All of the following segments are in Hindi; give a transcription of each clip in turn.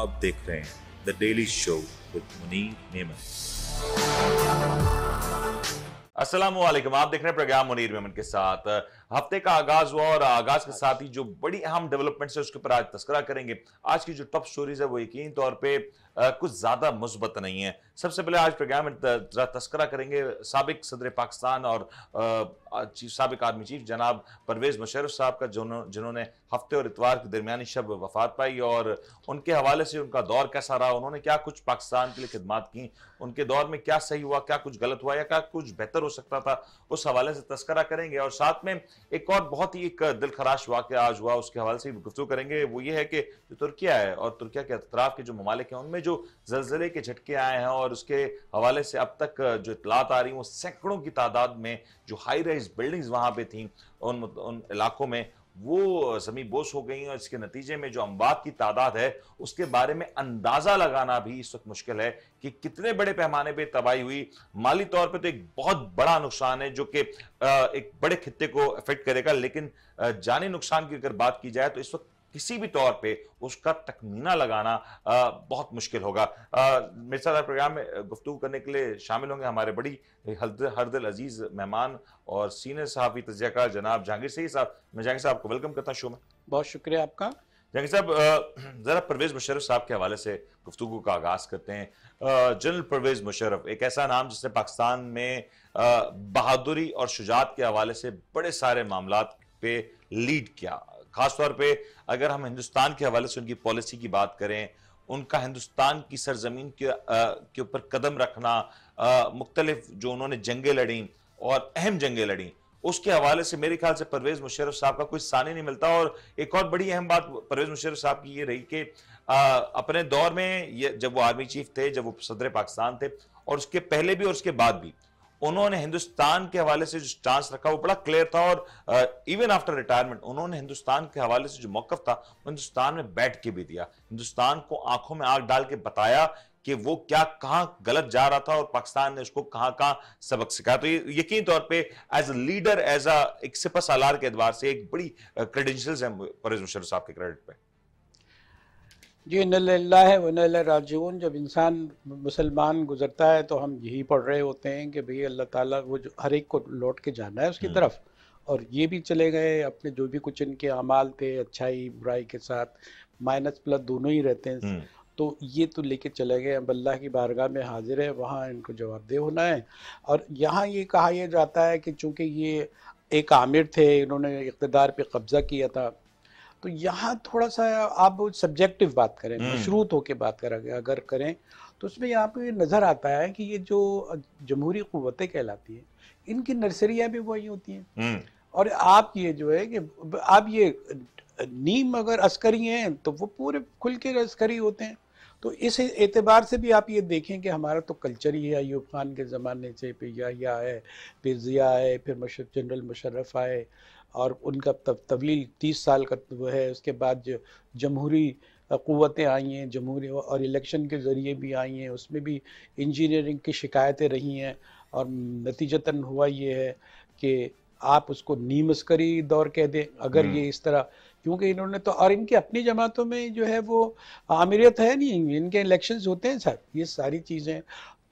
आप देख रहे हैं the daily show with Munir Memon अस्सलाम वालेकुम आप देख रहे हैं प्रोग्राम मुनीर मेमन के साथ हफ्ते का आगाज हुआ और आगाज के साथ ही जो बड़ी अहम डेवलपमेंट्स है उसके ऊपर आज तस्करा करेंगे आज की जो टॉप स्टोरीज है वो यकीन तौर पे कुछ ज़्यादा मुस्बत नहीं है सबसे पहले आज प्रोग्राम में तस्करा करेंगे सबक सदर पाकिस्तान और सबक आर्मी चीफ जनाब परवेज़ मुशरफ साहब का जिन्होंने हफ्ते और इतवार के दरमियानी शब वफात पाई और उनके हवाले से उनका दौर कैसा रहा उन्होंने क्या कुछ पाकिस्तान के लिए खिदमत की उनके दौर में क्या सही हुआ क्या कुछ गलत हुआ या क्या कुछ बेहतर हो सकता था उस हवाले से तस्करा करेंगे और साथ में एक और बहुत ही एक दिलखराश वाक्य आज हुआ उसके हवाले से गुफ्तु करेंगे वो ये है कि जो तुर्किया है और तुर्किया के अतराफ़ के जो ममालिक हैं उनमें में जो जलजिले के झटके आए हैं और उसके हवाले से अब तक जो इतलात आ रही हैं वो सैकड़ों की तादाद में जो हाई राइज बिल्डिंग्स वहाँ पर थी उन उन इलाकों में वो जमी बोस हो गई और इसके नतीजे में जो अमवात की तादाद है उसके बारे में अंदाज़ा लगाना भी इस वक्त मुश्किल है कि कितने बड़े पैमाने पे तबाही हुई माली तौर पे तो एक बहुत बड़ा नुकसान है जो कि एक बड़े खत्ते को अफेक्ट करेगा लेकिन जानी नुकसान की अगर बात की जाए तो इस वक्त किसी भी तौर पे उसका तकमीना लगाना आ, बहुत मुश्किल होगा मेरे साथ प्रोग्राम में गुफ्तु करने के लिए शामिल होंगे हमारे बड़ी हरद हरदल अजीज़ मेहमान और सीनियर सहाफ़ी तजयकार जनाब जहांगीर सही साहब मैं जहांगीर साहब को वेलकम करता हूँ शो में बहुत शुक्रिया आपका जहांगीर साहब ज़रा परवेज़ मुशरफ साहब के हवाले से गुफ्तु का आगाज़ करते हैं जनरल परवेज़ मुशरफ एक ऐसा नाम जिसने पाकिस्तान में बहादुरी और शुजात के हवाले से बड़े सारे मामला पे लीड किया खासतौर पे अगर हम हिंदुस्तान के हवाले से उनकी पॉलिसी की बात करें उनका हिंदुस्तान की सरजमीन के के ऊपर कदम रखना मुख्तलिफ जो उन्होंने जंगें लड़ी और अहम जंगें लड़ी उसके हवाले से मेरे ख्याल से परवेज मुशरफ साहब का कोई सानी नहीं मिलता और एक और बड़ी अहम बात परवेज मुशरफ साहब की ये रही कि अपने दौर में जब वो आर्मी चीफ थे जब वो सदर पाकिस्तान थे और उसके पहले भी और उसके बाद भी उन्होंने हिंदुस्तान के हवाले से जो स्टांस रखा वो बड़ा क्लियर था और इवन आफ्टर रिटायरमेंट उन्होंने हिंदुस्तान के हवाले से जो मौकफ था वो हिंदुस्तान में बैठ के भी दिया हिंदुस्तान को आंखों में आग डाल के बताया कि वो क्या कहां गलत जा रहा था और पाकिस्तान ने उसको कहाँ कहां सबक सिखाया तो यकीन तौर पे as a leader as a एक सिपा सालार के एतबार से एक बड़ी क्रेडेंशियल्स है परवेज मुशर्रफ साहब के क्रेडिट पे जी नल्ला है राजून जब इंसान मुसलमान गुजरता है तो हम यही पढ़ रहे होते हैं कि भाई अल्लाह ताला वो जो हर एक को लौट के जाना है उसकी हम्म। तरफ और ये भी चले गए अपने जो भी कुछ इनके अमाल थे अच्छाई बुराई के साथ माइनस प्लस दोनों ही रहते हैं हम्म। तो ये तो लेके चले गए अब अल्लाह की बारगाह में हाजिर है वहाँ इनको जवाबदेह होना है और यहाँ ये कहा यह जाता है कि चूँकि ये एक आमिर थे इन्होंने इकतदार पर कब्ज़ा किया था तो यहाँ थोड़ा सा आप सब्जेक्टिव बात करें हम्म। मशरूत होकर बात कर अगर करें तो उसमें यहाँ पे नज़र आता है कि ये जो जमहूरी क़वतें कहलाती हैं इनकी नर्सरियाँ भी वही होती हैं हम्म। और आप ये जो है कि आप ये नीम अगर अस्करी हैं तो वो पूरे खुल के अस्करी होते हैं तो इस एतबार से भी आप ये देखें कि हमारा तो कल्चर ही है अयूब खान के ज़माने से फिर या है फिर ज़िया आए फिर मश जनरल मुशर्रफ आए और उनका तब तवील तीस साल का वो है उसके बाद जो जमहूरी क़वतें आई हैं जमहूरी और इलेक्शन के ज़रिए भी आई हैं उसमें भी इंजीनियरिंग की शिकायतें रही हैं और नतीजतन हुआ ये है कि आप उसको नीमस्करी दौर कह दें अगर ये हम्म। इस तरह क्योंकि इन्होंने तो और इनकी अपनी जमातों में जो है वो आमिरियत है नहीं इनके इलेक्शन होते हैं सर ये सारी चीज़ें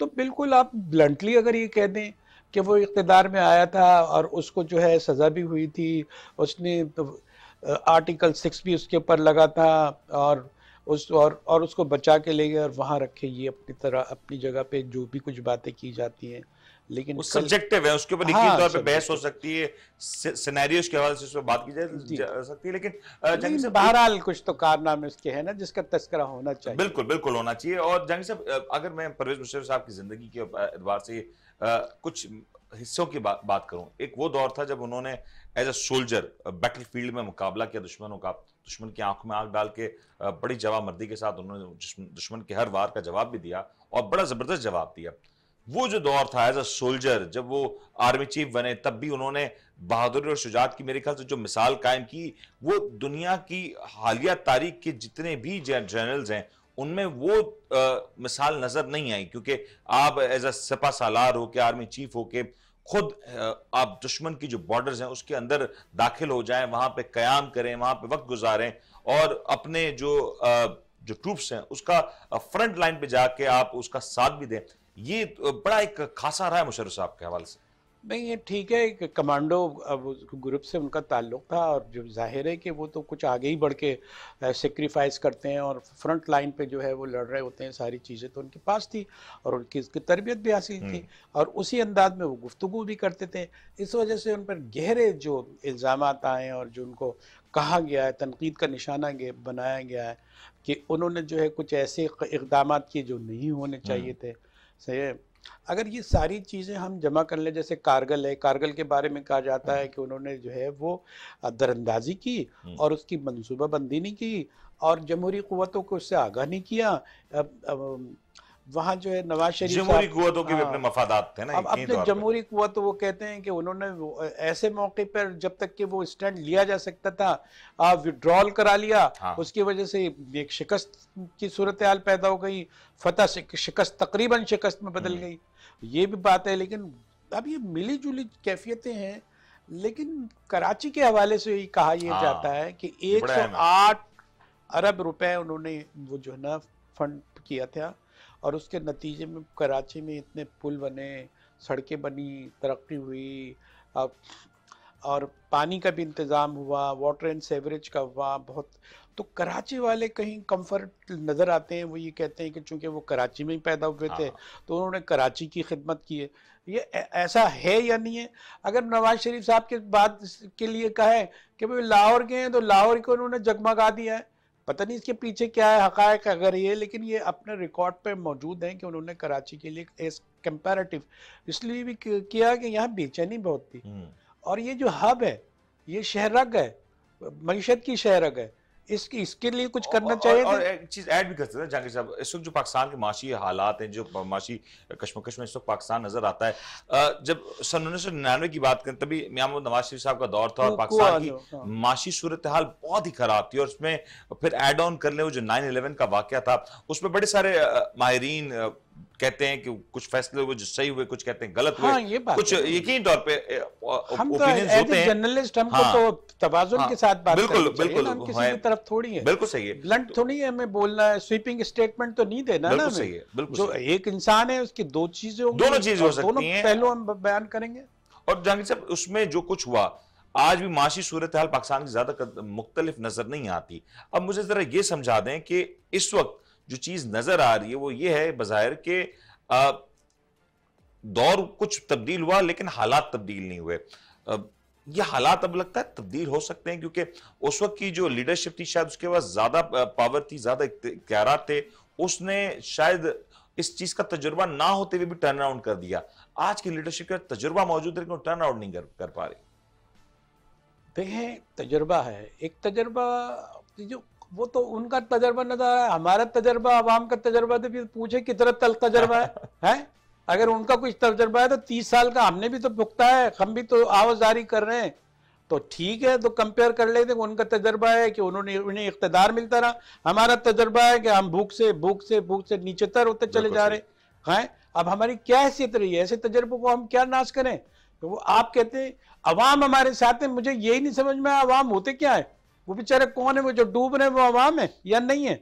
तो बिल्कुल आप ब्लंटली अगर ये कह दें कि वो इकतदार में आया था और उसको जो है सज़ा भी हुई थी उसने तो आर्टिकल सिक्स भी उसके ऊपर लगा था और उस और और उसको बचा के ले गए और वहाँ रखे ये अपनी तरह अपनी जगह पे जो भी कुछ बातें की जाती हैं लेकिन वो सब्जेक्टिव है उसके ऊपर हाँ, तौर पे बहस हो सकती है सिनेरियोस के हवाले से उस पर बात की जा, सकती है लेकिन जंग से बहरहाल कुछ तो कारनामे इसके है ना जिसका तस्करा होना चाहिए बिल्कुल बिल्कुल होना चाहिए और जंग से अगर मैं परवेज मुशरफ साहब की जिंदगी के एतबार से कुछ हिस्सों की बात बात करूं एक वो दौर था जब उन्होंने as a soldier battlefield में मुकाबला किया दुश्मनों का दुश्मन की आंखों में आग डाल के बड़ी जवाब मर्दी के साथ उन्होंने दुश्मन के हर वार का जवाब भी दिया और बड़ा ज़बरदस्त जवाब दिया वो जो दौर था एज अ सोल्जर जब वो आर्मी चीफ बने तब भी उन्होंने बहादुरी और शुजात की मेरे ख्याल से जो मिसाल कायम की वो दुनिया की हालिया तारीख के जितने भी जर्नल्स हैं उनमें वो आ, मिसाल नज़र नहीं आई क्योंकि आप एज अ सपा सालार हो के आर्मी चीफ हो के खुद आप दुश्मन की जो बॉर्डर्स हैं उसके अंदर दाखिल हो जाएं वहां पे क्याम करें वहां पे वक्त गुजारें और अपने जो जो ट्रूप्स हैं उसका फ्रंट लाइन पे जाके आप उसका साथ भी दें ये बड़ा एक खासा रहा है मुशर्रफ साहब के हवाले से नहीं ये ठीक है एक कमांडो ग्रुप से उनका ताल्लुक था और जो जाहिर है कि वो तो कुछ आगे ही बढ़ के सेक्रीफाइस करते हैं और फ्रंट लाइन पे जो है वो लड़ रहे होते हैं सारी चीज़ें तो उनके पास थी और उनकी उसकी तरबियत भी हासिल थी हम्म। और उसी अंदाज में वो गुफ्तु भी करते थे इस वजह से उन पर गहरे जो इल्ज़ाम आए और जो उनको कहा गया है तनकीद का निशाना बनाया गया है कि उन्होंने जो है कुछ ऐसे इकदाम किए जो नहीं होने चाहिए हम्म। थे सही है अगर ये सारी चीज़ें हम जमा कर लें जैसे कारगिल है कारगिल के बारे में कहा जाता है कि उन्होंने जो है वो दरअंदाजी की हम्म। और उसकी मनसूबाबंदी नहीं की और जमहूरी क़वतों को उससे आगाह नहीं किया अब, अब, वहाँ जो है नवाज शरीफ कुतों के हाँ। अपने मफादात थे ना अब अपने जमहूरी कुत तो वो कहते हैं कि उन्होंने ऐसे मौके पर जब तक कि वो स्टैंड लिया जा सकता था विड्रॉल करा लिया हाँ। उसकी वजह से एक शिकस्त की सूरत हाल पैदा हो गई फतह शिकस्त तकरीबन शिकस्त में बदल हम्म। गई ये भी बात है लेकिन अब ये मिली जुली कैफियतें हैं लेकिन कराची के हवाले से ही कहा यह हाँ। जाता है कि एक अरब रुपए उन्होंने वो जो है ना फंड किया था और उसके नतीजे में कराची में इतने पुल बने सड़कें बनी तरक्की हुई अब और पानी का भी इंतज़ाम हुआ वाटर एंड सेवरेज का हुआ बहुत तो कराची वाले कहीं कंफर्ट नज़र आते हैं वो ये कहते हैं कि चूंकि वो कराची में ही पैदा हुए थे हाँ। तो उन्होंने कराची की खिदमत की है ये ऐसा है या नहीं है अगर नवाज शरीफ साहब के बात के लिए कहा कि भाई लाहौर गए हैं तो लाहौर को उन्होंने जगमगा दिया है पता नहीं इसके पीछे क्या है हकायक अगर ये लेकिन ये अपने रिकॉर्ड पे मौजूद हैं कि उन्होंने कराची के लिए एस कंपेरेटिव इसलिए भी किया कि यहाँ बेचैनी बहुत थी हम्म। और ये जो हब है ये शहरग है मीशत की शहरग है इसकी इसके लिए कुछ करना और, चाहिए और, और एक चीज ऐड भी कर सकते हैं जाकिर साहब इस वक्त जो पाकिस्तान के माशी हालात हैं जो माशी कश्मकश में इस वक्त पाकिस्तान नजर आता है जब सन उन्नीस सौ निन्यानवे की बात करें तभी मियाँ मोहम्मद नवाज शरीफ साहब का दौर था और पाकिस्तान की हाँ। माशी सूरत हाल बहुत ही खराब थी और उसमें फिर एड ऑन कर लें जो नाइन इलेवन का वाक्य था उसमें बड़े सारे माहरीन कहते हैं कि कुछ फैसले हुए जो सही हुए कुछ कहते हैं गलत हाँ, हुए ये बात कुछ यकीन तौर पे ओपिनियंस तो होते हैं जर्नलिस्ट हमको हाँ, तो तवाजुन हाँ, के साथ बात बिल्कुल बिल्कुल किसी हाँ। की तरफ थोड़ी है बिल्कुल सही है ब्लंट थोड़ी है हमें बोलना है स्वीपिंग स्टेटमेंट तो नहीं देना बिल्कुल सही है बिल्कुल जो एक इंसान है उसकी दो चीजें दोनों चीज हो सकती हैं पहलू हम बयान करेंगे और जहांगीर साहब उसमें जो कुछ हुआ आज भी माशी सूरत हाल पाकिस्तान की ज्यादा मुख्तलिफ नजर नहीं आती अब मुझे जरा ये समझा दें कि इस वक्त जो चीज़ नज़र आ रही है वो ये है बाहर के दौर कुछ तब्दील हुआ लेकिन हालात तब्दील नहीं हुए ये हालात अब लगता है तब्दील हो सकते हैं क्योंकि उस वक्त की जो लीडरशिप थी शायद उसके पास ज़्यादा पावर थी ज़्यादा इख्तियार थे उसने शायद इस चीज़ का तजुर्बा ना होते हुए भी टर्न अराउंड कर दिया आज की लीडरशिप का तजुर्बा मौजूद है लेकिन टर्न अराउंड नहीं कर, कर पा रही देखें तजुर्बा है एक तजुर्बा जो वो तो उनका तजर्बा नजर आया हमारा तजर्बा आवाम का तजर्बा तो फिर पूछे कितना तल तजर्बा है, है अगर उनका कुछ तजर्बा है तो तीस साल का हमने भी तो भुगता है हम भी तो आवाजारी कर रहे हैं तो ठीक है तो कंपेयर कर लेते हैं उनका तजर्बा है कि उन्होंने उन्हें इकतदार मिलता रहा हमारा तजर्बा है कि हम भूख से भूख से भूख से नीचे तर होते चले जा रहे हैं अब हमारी क्या हैसियत रही है ऐसे तजर्बों को हम क्या नाश करें तो वो आप कहते हैं अवाम हमारे साथ है मुझे यही नहीं समझ में आया अवाम होते क्या है वो बेचारे कौन है वो जो डूब रहे हैं वो आवाम है या नहीं है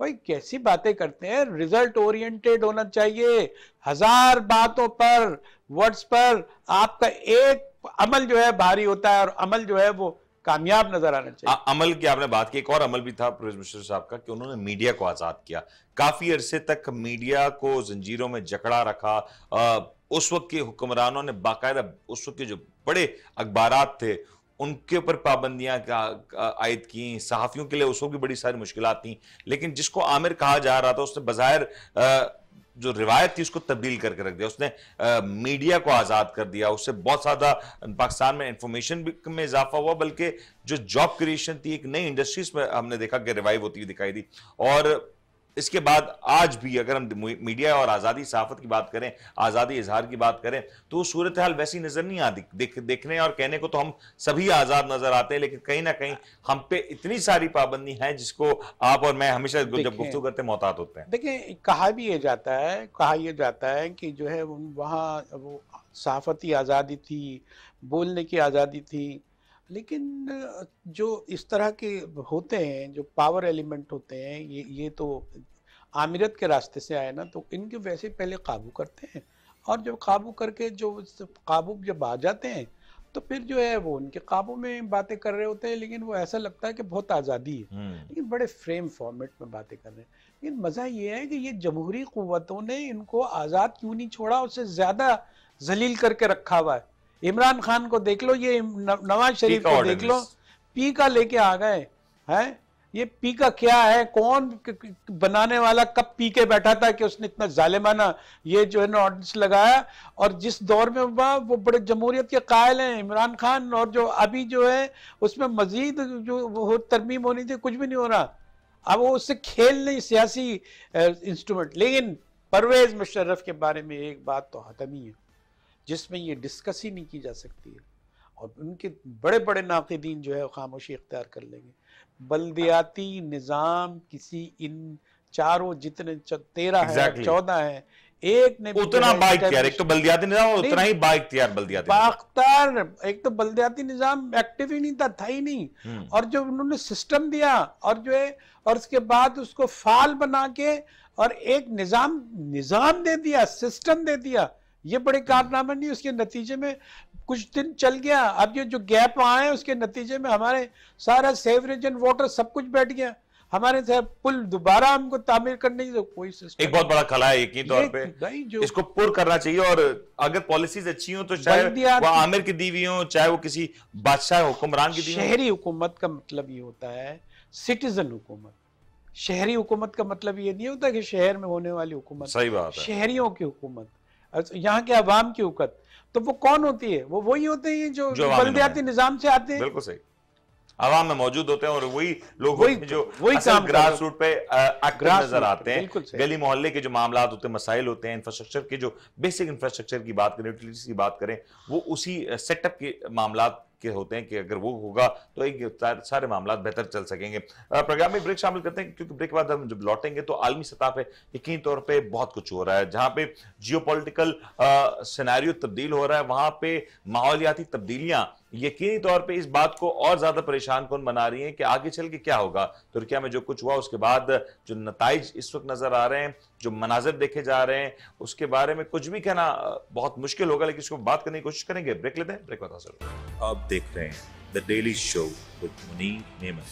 भाई कैसी बातें करते हैं रिजल्ट ओरिएंटेड होना चाहिए हजार बातों पर वर्ड्स पर आपका एक अमल जो है भारी होता है और अमल जो है वो कामयाब नजर आना चाहिए आ, अमल की आपने बात की एक और अमल भी था मिश्र साहब का कि उन्होंने मीडिया को आज़ाद किया काफ़ी अरसे तक मीडिया को जंजीरों में जकड़ा रखा आ, उस वक्त के हुक्मरानों ने बाकायदा उस वक्त के जो बड़े अखबार थे उनके ऊपर पाबंदियां आयद की सहाफ़ियों के लिए उसको भी बड़ी सारी मुश्किल थी लेकिन जिसको आमिर कहा जा रहा था उसने बाहर जो रिवायत थी उसको तब्दील करके रख दिया उसने आ, मीडिया को आज़ाद कर दिया उससे बहुत ज़्यादा पाकिस्तान में इंफॉर्मेशन में इजाफा हुआ बल्कि जो जॉब क्रिएशन थी एक नई इंडस्ट्रीज में हमने देखा कि रिवाइव होती हुई दिखाई दी और इसके बाद आज भी अगर हम मीडिया और आज़ादी सहाफ़त की बात करें आज़ादी इजहार की बात करें तो सूरत हाल वैसी नज़र नहीं आती देख, देखने और कहने को तो हम सभी आज़ाद नज़र आते हैं लेकिन कहीं ना कहीं हम पे इतनी सारी पाबंदी है जिसको आप और मैं हमेशा जब गुफ्तु करते मोहतात होते हैं देखिए कहा भी यह जाता है कहा यह जाता है कि जो है वहाँ वो सहाफ़ती आज़ादी थी बोलने की आज़ादी थी लेकिन जो इस तरह के होते हैं जो पावर एलिमेंट होते हैं ये ये तो आमिरत के रास्ते से आए ना तो इनके वैसे पहले काबू करते हैं और जब काबू करके जो काबू जब आ जाते हैं तो फिर जो है वो उनके काबू में बातें कर रहे होते हैं लेकिन वो ऐसा लगता है कि बहुत आज़ादी है हम्म। लेकिन बड़े फ्रेम फॉर्मेट में बातें कर रहे हैं लेकिन मज़ा ये है कि ये जमहूरी क़वतों ने इनको आज़ाद क्यों नहीं छोड़ा उससे ज़्यादा जलील करके रखा हुआ है इमरान खान को देख लो ये नवाज शरीफ को देख लो पी का लेके आ गए है ये पी का क्या है कौन बनाने वाला कब पी के बैठा था कि उसने इतना जालिमाना ये जो है ना ऑर्डर्स लगाया और जिस दौर में हुआ वो बड़े जमहूरियत के कायल हैं इमरान खान और जो अभी जो है उसमें मजीद जो हो तरमीम होनी थी कुछ भी नहीं हो रहा अब वो उससे खेल नहीं सियासी इंस्ट्रूमेंट लेकिन परवेज मुशर्रफ के बारे में एक बात तो हतमी है जिसमें ये डिस्कस ही नहीं की जा सकती है और उनके बड़े बड़े नाकदीन जो है खामोशी इख्तियार कर लेंगे बल्दियाती निज़ाम किसी इन चारों जितने तेरह exactly. है चौदह है एक ने उतना बाख्तियार एक तो बल्दियाती निजाम उतना ही बल्दियाती बाख्तार एक तो बल्दियाती निजाम एक्टिव ही नहीं था था ही नहीं हम्म। और जो उन्होंने सिस्टम दिया और जो है और उसके बाद उसको फाल बना के और एक निजाम निजाम दे दिया सिस्टम दे दिया ये बड़े कारनामा नहीं उसके नतीजे में कुछ दिन चल गया अब ये जो गैप आए उसके नतीजे में हमारे सारा सेवरेज एंड वाटर सब कुछ बैठ गया हमारे साहब पुल दोबारा हमको तामीर करने की तो कोई सिस्टम एक बहुत बड़ा कला है यकीन तौर पे इसको पुर करना चाहिए और अगर पॉलिसीज अच्छी हो तो शायद वो आमिर की दीवी हो चाहे वो किसी बादशाह हुक्मरान की दीवी शहरी हुकूमत का मतलब ये होता है सिटीजन हुकूमत शहरी हुकूमत का मतलब ये नहीं होता कि शहर में होने वाली हुकूमत सही बात शहरियों की हुकूमत यहाँ के अवाम की हुकत तो वो कौन होती है वो वही होते हैं जो, जो बल्दियाती निजाम से आते हैं बिल्कुल सही आवाम में मौजूद होते हैं और वही लोग वही जो वही काम ग्रास रूट पे ग्रास नजर आते हैं गली मोहल्ले के जो मामला होते हैं मसाइल होते हैं इंफ्रास्ट्रक्चर के जो बेसिक इंफ्रास्ट्रक्चर की बात करें यूटिलिटीज की बात करें वो उसी सेटअप के मामला के होते हैं कि अगर वो होगा तो एक सारे मामला बेहतर चल सकेंगे प्रोग्राम में ब्रेक शामिल करते हैं क्योंकि ब्रेक के बाद हम जब लौटेंगे तो आलमी सतह पर यकीन तौर पर बहुत कुछ हो रहा है जहाँ पे जियो पोलिटिकल तब्दील हो रहा है वहाँ पे माहौलियाती तब्दीलियाँ यकीनी तौर पे इस बात को और ज्यादा परेशान कौन बना रही है कि आगे चल के क्या होगा तुर्किया में जो कुछ हुआ उसके बाद जो नतज इस वक्त नजर आ रहे हैं जो मनाजिर देखे जा रहे हैं उसके बारे में कुछ भी कहना बहुत मुश्किल होगा लेकिन इसको बात करने की कोशिश करेंगे ब्रेक लेते हैं ब्रेक बता सर आप देख रहे हैं the daily show with Munir Neyman